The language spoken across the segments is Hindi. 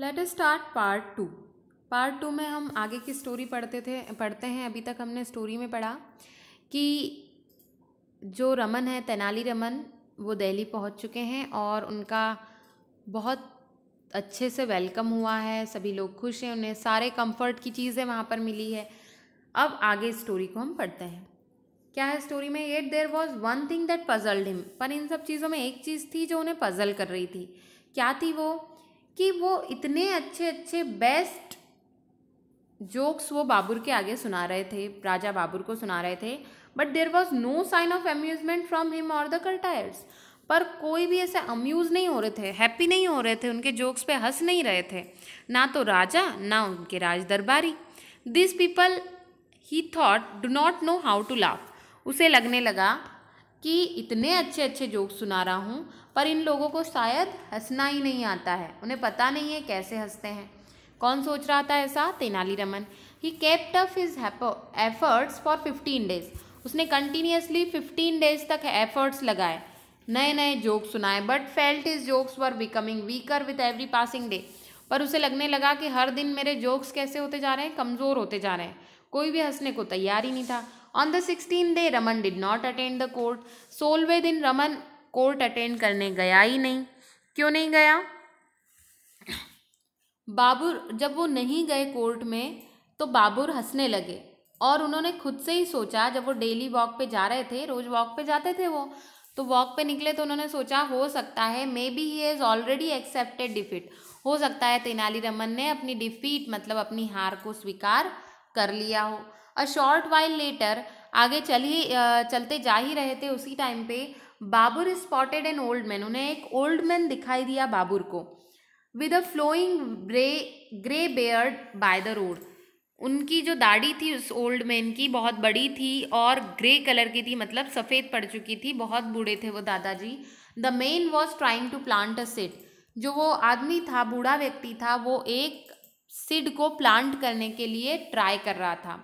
Late us start part two part two में हम आगे की स्टोरी पढ़ते थे पढ़ते हैं अभी तक हमने स्टोरी में पढ़ा कि जो रमन है तेनाली रमन वो दिल्ली पहुंच चुके हैं और उनका बहुत अच्छे से वेलकम हुआ है सभी लोग खुश हैं उन्हें सारे कंफर्ट की चीज़ें वहाँ पर मिली है अब आगे स्टोरी को हम पढ़ते हैं क्या है स्टोरी में at there was one thing that puzzled him पर इन सब चीज़ों में एक चीज़ थी जो उन्हें पजल कर रही थी क्या थी वो कि वो इतने अच्छे अच्छे बेस्ट जोक्स वो बाबुर के आगे सुना रहे थे राजा बाबुर को सुना रहे थे but there was no sign of amusement from him और द करटायर्स पर कोई भी ऐसे अम्यूज़ नहीं हो रहे थे हैप्पी नहीं हो रहे थे उनके जोक्स पे हंस नहीं रहे थे ना तो राजा ना उनके राज दरबारी this people he thought do not know how to laugh उसे लगने लगा कि इतने अच्छे अच्छे जोक सुना रहा हूँ पर इन लोगों को शायद हंसना ही नहीं आता है उन्हें पता नहीं है कैसे हंसते हैं कौन सोच रहा था ऐसा तेनालीरमन ही kept up his efforts for fifteen days उसने कंटिन्यूसली फिफ्टीन डेज तक एफर्ट्स लगाए नए नए जोक्स सुनाए but felt his jokes were becoming weaker with every passing day पर उसे लगने लगा कि हर दिन मेरे जोक्स कैसे होते जा रहे हैं कमज़ोर होते जा रहे हैं कोई भी हंसने को तैयार ही नहीं था on the sixteen day Raman did not attend the court सोलहवें दिन रमन कोर्ट अटेंड करने गया ही नहीं क्यों नहीं गया बाबुर जब वो नहीं गए कोर्ट में तो बाबुर हंसने लगे और उन्होंने खुद से ही सोचा जब वो डेली वॉक पे जा रहे थे रोज़ वॉक पे जाते थे वो तो वॉक पे निकले तो उन्होंने सोचा हो सकता है maybe he is already accepted defeat हो सकता है तेनाली रमन ने अपनी डिफीट मतलब अपनी हार को स्वीकार कर लिया हो अ शॉर्ट वाइल लेटर आगे चल ही चलते जा ही रहे थे उसी टाइम पे Babur spotted an old man उन्हें एक ओल्ड मैन दिखाई दिया बाबुर को with a flowing grey beard by the road उनकी जो दाढ़ी थी उस ओल्ड मैन की बहुत बड़ी थी और ग्रे कलर की थी मतलब सफ़ेद पड़ चुकी थी बहुत बूढ़े थे वो दादाजी the man was trying to plant a seed जो वो आदमी था बूढ़ा व्यक्ति था वो एक सिड को प्लांट करने के लिए ट्राई कर रहा था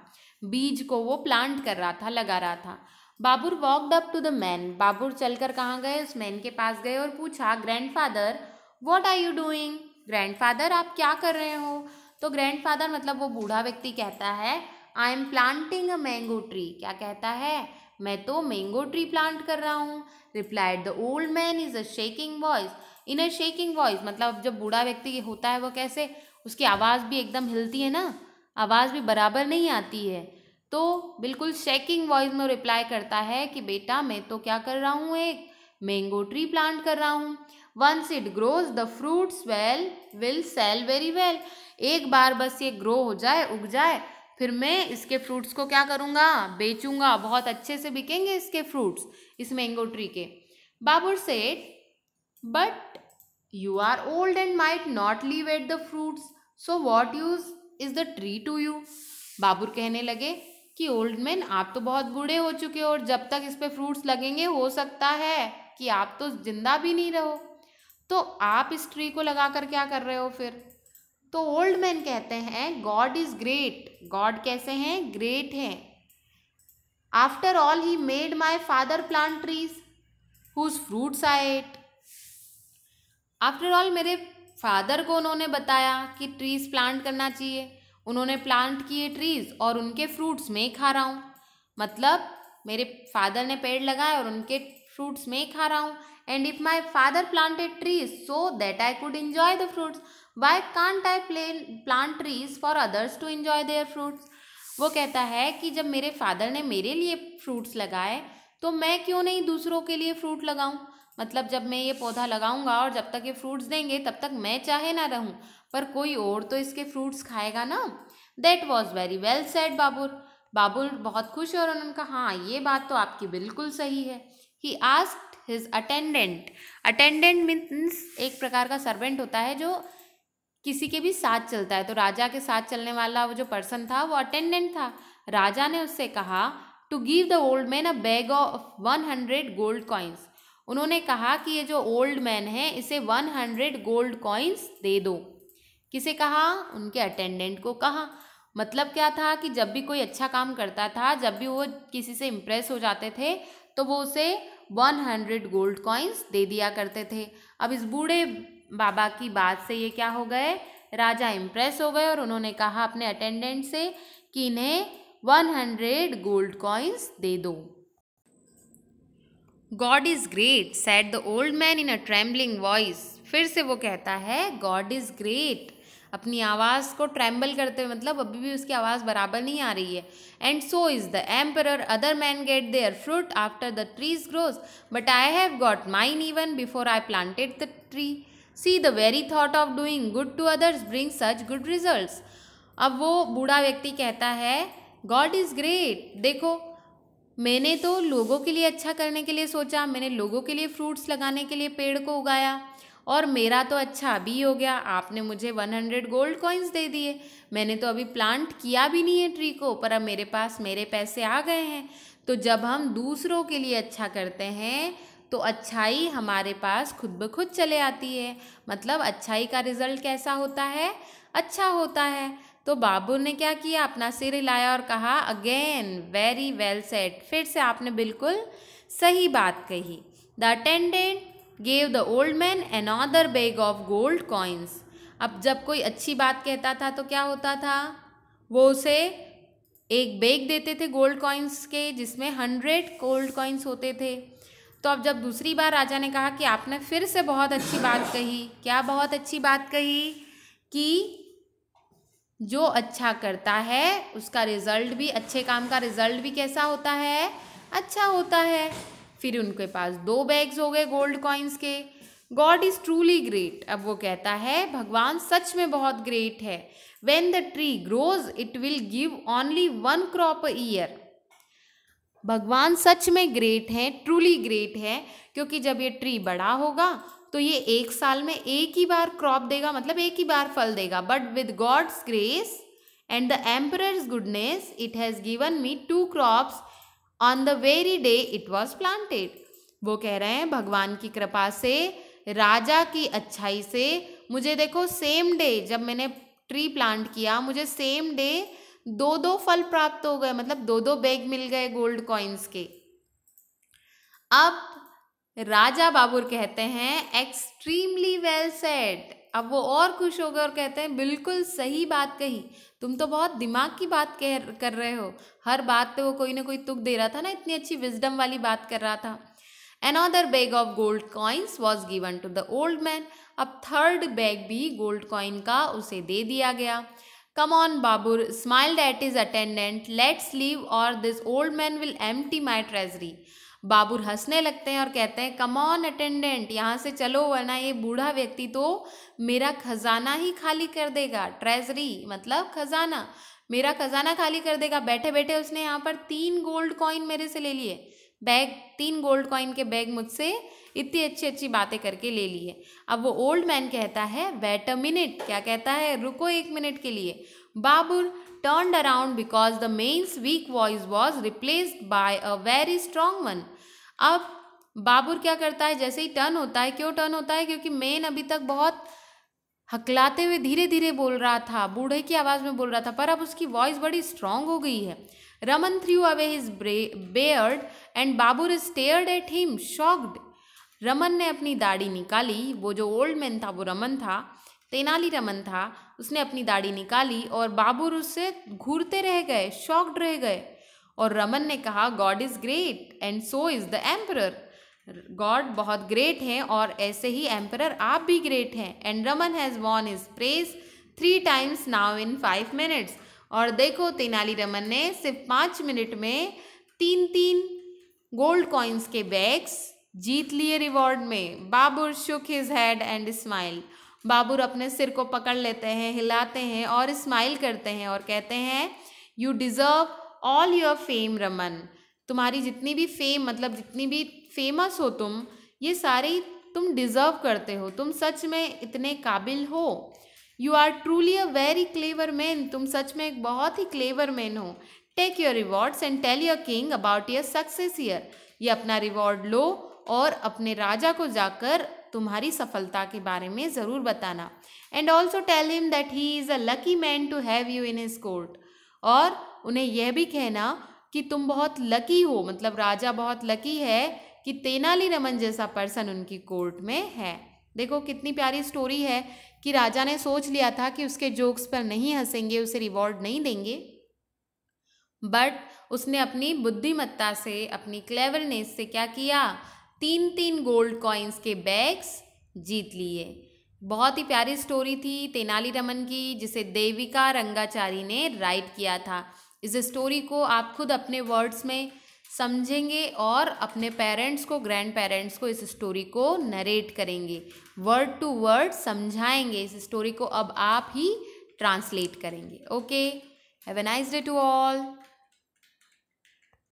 बीज को वो प्लांट कर रहा था लगा रहा था Babur walked up to the man Babur चलकर कहाँ गए उस मैन के पास गए और पूछा grandfather what are you doing grandfather आप क्या कर रहे हो तो ग्रैंडफादर मतलब वो बूढ़ा व्यक्ति कहता है I am planting a mango tree क्या कहता है मैं तो मैंगो ट्री प्लांट कर रहा हूँ replied the old man is a shaking voice in a shaking voice मतलब जब बूढ़ा व्यक्ति होता है वो कैसे उसकी आवाज़ भी एकदम हिलती है ना आवाज़ भी बराबर नहीं आती है तो बिल्कुल शेकिंग वॉइस में रिप्लाई करता है कि बेटा मैं तो क्या कर रहा हूँ एक मैंगो ट्री प्लांट कर रहा हूँ once it grows the fruits well will sell very well एक बार बस ये ग्रो हो जाए उग जाए फिर मैं इसके फ्रूट्स को क्या करूँगा बेचूँगा बहुत अच्छे से बिकेंगे इसके फ्रूट्स इस मैंगो ट्री के Babur said but you are old and might not live eat the fruits so what use is the tree to you Babur कहने लगे कि ओल्ड मैन आप तो बहुत बूढ़े हो चुके हो और जब तक इस पर फ्रूट्स लगेंगे हो सकता है कि आप तो ज़िंदा भी नहीं रहो तो आप इस ट्री को लगा कर क्या कर रहे हो फिर तो ओल्ड मैन कहते हैं गॉड इज़ ग्रेट गॉड कैसे हैं ग्रेट हैं after all he made my father plant trees whose fruits I eat after all मेरे फादर को उन्होंने बताया कि ट्रीज़ प्लांट करना चाहिए उन्होंने प्लांट किए ट्रीज़ और उनके फ्रूट्स में खा रहा हूँ मतलब मेरे फादर ने पेड़ लगाए और उनके फ्रूट्स में खा रहा हूँ and if my father planted trees so that I could enjoy the fruits why can't I play plant trees for others to enjoy their fruits वो कहता है कि जब मेरे फादर ने मेरे लिए फ्रूट्स लगाए तो मैं क्यों नहीं दूसरों के लिए फ्रूट लगाऊं मतलब जब मैं ये पौधा लगाऊंगा और जब तक ये फ्रूट्स देंगे तब तक मैं चाहे ना रहूं पर कोई और तो इसके फ्रूट्स खाएगा ना that was very well said Babur Babur बहुत खुश और उन्होंने कहा हाँ ये बात तो आपकी बिल्कुल सही है he asked his attendant attendant means एक प्रकार का सर्वेंट होता है जो किसी के भी साथ चलता है तो राजा के साथ चलने वाला वो जो पर्सन था वो अटेंडेंट था राजा ने उससे कहा to give the old man a bag of one hundred gold coins उन्होंने कहा कि ये जो ओल्ड मैन है इसे वन हंड्रेड गोल्ड कॉइन्स दे दो किसे कहा उनके अटेंडेंट को कहा मतलब क्या था कि जब भी कोई अच्छा काम करता था जब भी वो किसी से इम्प्रेस हो जाते थे तो वो उसे वन हंड्रेड गोल्ड कॉइन्स दे दिया करते थे अब इस बूढ़े बाबा की बात से ये क्या हो गए राजा इम्प्रेस हो गए और उन्होंने कहा अपने अटेंडेंट से कि इन्हें वन हंड्रेड गोल्ड कॉइन्स दे दो God is great said the old man in a trembling voice फिर से वो कहता है गॉड इज़ ग्रेट अपनी आवाज़ को ट्रैम्बल करते हुए मतलब अभी भी उसकी आवाज़ बराबर नहीं आ रही है and so is the emperor other man get their fruit after the trees grows but I have got mine even before I planted the tree see the very thought of doing good to others bring such good result अब वो बूढ़ा व्यक्ति कहता है गॉड इज़ ग्रेट देखो मैंने तो लोगों के लिए अच्छा करने के लिए सोचा मैंने लोगों के लिए फ्रूट्स लगाने के लिए पेड़ को उगाया और मेरा तो अच्छा अभी हो गया आपने मुझे 100 गोल्ड कॉइन्स दे दिए मैंने तो अभी प्लांट किया भी नहीं है ट्री को पर अब मेरे पास मेरे पैसे आ गए हैं तो जब हम दूसरों के लिए अच्छा करते हैं तो अच्छाई हमारे पास खुद ब खुद चले आती है मतलब अच्छाई का रिज़ल्ट कैसा होता है अच्छा होता है तो बाबू ने क्या किया अपना सिर हिलाया और कहा अगेन वेरी वेल सेट फिर से आपने बिल्कुल सही बात कही the attendant gave the old man an another bag of gold coins अब जब कोई अच्छी बात कहता था तो क्या होता था वो उसे एक बैग देते थे गोल्ड कॉइन्स के जिसमें हंड्रेड गोल्ड कॉइन्स होते थे तो अब जब दूसरी बार राजा ने कहा कि आपने फिर से बहुत अच्छी बात कही क्या बहुत अच्छी बात कही कि जो अच्छा करता है उसका रिज़ल्ट भी अच्छे काम का रिज़ल्ट भी कैसा होता है अच्छा होता है फिर उनके पास दो बैग्स हो गए गोल्ड कॉइन्स के गॉड इज़ ट्रूली ग्रेट अब वो कहता है भगवान सच में बहुत ग्रेट है when the tree grows it will give only one crop year भगवान सच में ग्रेट हैं ट्रूली ग्रेट है क्योंकि जब ये ट्री बड़ा होगा तो ये एक साल में एक ही बार क्रॉप देगा मतलब एक ही बार फल देगा but with God's grace and the emperor's goodness it has given me two crops on the very day it was planted वो कह रहे हैं भगवान की कृपा से राजा की अच्छाई से मुझे देखो सेम डे जब मैंने ट्री प्लांट किया मुझे सेम डे दो दो फल प्राप्त हो गए मतलब दो दो बैग मिल गए गोल्ड कॉइन्स के अब राजा बाबूर कहते हैं एक्सट्रीमली वेल सेट अब वो और खुश हो गए और कहते हैं बिल्कुल सही बात कही तुम तो बहुत दिमाग की बात कह कर रहे हो हर बात पे वो कोई ना कोई तुक दे रहा था ना इतनी अच्छी विजडम वाली बात कर रहा था another bag of gold coins was given to the old man अब थर्ड बैग भी गोल्ड कॉइन का उसे दे दिया गया come on Babur smiled at his attendant let's leave or this old man will empty my treasury Babur हंसने लगते हैं और कहते हैं कम ऑन अटेंडेंट यहाँ से चलो वरना ये बूढ़ा व्यक्ति तो मेरा खजाना ही खाली कर देगा ट्रेजरी मतलब खजाना मेरा खजाना खाली कर देगा बैठे बैठे उसने यहाँ पर तीन गोल्ड कॉइन मेरे से ले लिए बैग तीन गोल्ड कॉइन के बैग मुझसे इतनी अच्छी अच्छी बातें करके ले लिए अब वो ओल्ड मैन कहता है वेट अ मिनट क्या कहता है रुको एक मिनट के लिए Babur turned around because the man's weak voice was replaced by a very strong one. अब बाबुर क्या करता है जैसे ही टर्न होता है क्यों टर्न होता है क्योंकि मेन अभी तक बहुत हकलाते हुए धीरे धीरे बोल रहा था बूढ़े की आवाज़ में बोल रहा था पर अब उसकी वॉइस बड़ी स्ट्रांग हो गई है Raman threw away his beard and Babur stared at him shocked Raman ने अपनी दाढ़ी निकाली वो जो ओल्ड मैन था वो रमन था रमन था उसने अपनी दाढ़ी निकाली और बाबूर उससे घूरते रह गए शॉक्ड रह गए और रमन ने कहा God is great and so is the emperor God बहुत ग्रेट हैं और ऐसे ही एम्परर आप भी ग्रेट हैं and Raman has won his prize three times now in five minutes और देखो तेनाली रमन ने सिर्फ पाँच मिनट में तीन तीन गोल्ड कॉइन्स के बैग्स जीत लिए रिवॉर्ड में Babur shook his head and smiled Babur अपने सिर को पकड़ लेते हैं हिलाते हैं और स्माइल करते हैं और कहते हैं you deserve all your fame Raman तुम्हारी जितनी भी फेम मतलब जितनी भी फेमस हो तुम ये सारी तुम डिज़र्व करते हो तुम सच में इतने काबिल हो you are truly a very clever man तुम सच में एक बहुत ही क्लेवर मैन हो take your rewards and tell your king about your success year ये अपना रिवॉर्ड लो और अपने राजा को जाकर तुम्हारी सफलता के बारे में ज़रूर बताना and also tell him that he is a lucky man to have you in his court और उन्हें यह भी कहना कि तुम बहुत लकी हो मतलब राजा बहुत लकी है कि तेनाली रमन जैसा पर्सन उनकी कोर्ट में है देखो कितनी प्यारी स्टोरी है कि राजा ने सोच लिया था कि उसके जोक्स पर नहीं हंसेंगे उसे रिवॉर्ड नहीं देंगे बट उसने अपनी बुद्धिमत्ता से अपनी क्लेवरनेस से क्या किया तीन तीन गोल्ड कॉइन्स के बैग्स जीत लिए बहुत ही प्यारी स्टोरी थी रमन की जिसे देविका रंगाचारी ने राइट किया था इस स्टोरी को आप खुद अपने वर्ड्स में समझेंगे और अपने पेरेंट्स को ग्रैंड पेरेंट्स को इस स्टोरी को नरेट करेंगे वर्ड टू वर्ड समझाएंगे इस स्टोरी को अब आप ही ट्रांसलेट करेंगे okay have a nice day to all